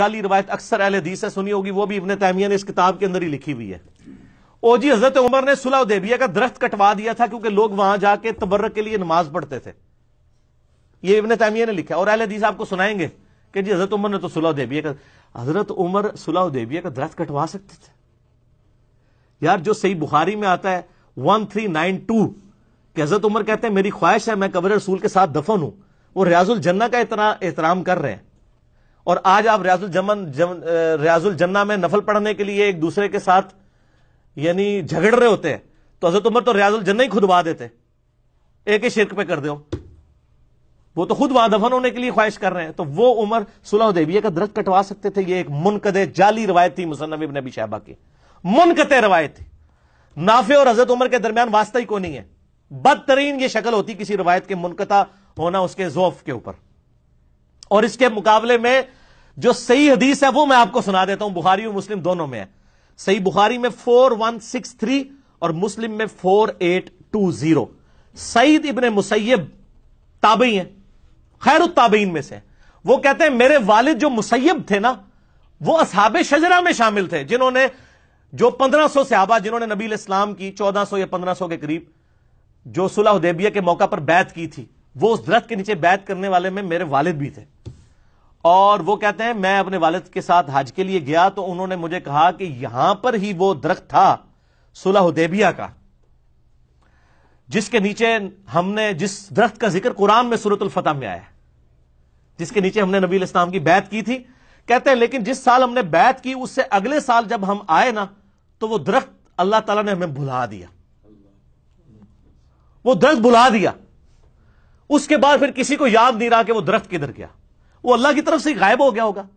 वाली रवायत अक्सर अहल हदीस से सुनी होगी वो भी इबन तैमिया ने इस किताब के अंदर ही लिखी हुई है ओ जी हजरत उमर ने सुलह देबिया का दरख्त कटवा दिया था क्योंकि लोग वहां जाके तबर्रक के लिए नमाज पढ़ते थे ये इबन तैमिया ने लिखा और अहल हदीस आपको सुनाएंगे कि जी हजरत उमर ने तो सुलह देबिया का हजरत उमर सुलह देबिया का दरख्त कटवा सकते थे यार जो सही बुखारी में आता है वन थ्री नाइन टू कि हजरत उमर कहते हैं मेरी ख्वाहिश है मैं कबर रसूल के साथ दफन हूं वो रियाजुल जन्ना का एहतराम कर रहे हैं और आज आप रियाजुल जमन रियाजुल जन्ना में नफल पढ़ने के लिए एक दूसरे के साथ यानी झगड़ रहे होते हैं तो हजरत उमर तो रियाजुल जन्ना ही खुदवा देते एक ही शिरक पे कर दो वो तो खुद वादफन होने के लिए ख्वाहिश कर रहे हैं तो वो उमर सुलह देविया का दरख्त कटवा सकते थे ये एक मुनकदे जाली रवायत थी मुसनब इबन नबी शहबा की मुनकते रवायत थी नाफे और हजरत उमर के दरमियान वास्ता ही को नहीं है बदतरीन ये शक्ल होती किसी रवायत के मुनकता होना उसके जोफ के ऊपर और इसके मुकाबले में जो सही हदीस है वो मैं आपको सुना देता हूं बुखारी और मुस्लिम दोनों में है सही बुखारी में फोर वन सिक्स थ्री और मुस्लिम में फोर एट टू जीरो सईद इबन मुसैब ताबई है खैर ताबईन में से वो कहते हैं मेरे वालिद जो मुसैब थे ना वो असहाब शजरा में शामिल थे जिन्होंने जो पंद्रह सौ सहाबा जिन्होंने नबी इस्लाम की सौ या पंद्रह सौ के करीब जो सुलह उदेबिया के मौका पर बैत की थी वो उस दरख्त के नीचे बैत करने वाले में मेरे वालिद भी थे और वो कहते हैं मैं अपने वालिद के साथ हज के लिए गया तो उन्होंने मुझे कहा कि यहां पर ही वो दरख्त था सुलहदेबिया का जिसके नीचे हमने जिस दरख्त का जिक्र कुरान में सूरत फतह में आया जिसके नीचे हमने नबी इस्लाम की बैत की थी कहते हैं लेकिन जिस साल हमने बैत की उससे अगले साल जब हम आए ना तो वो दरख्त अल्लाह तला ने हमें भुला दिया वो दरख्त बुला दिया उसके बाद फिर किसी को याद नहीं रहा कि वो दरख्त किधर गया वो अल्लाह की तरफ से गायब हो गया होगा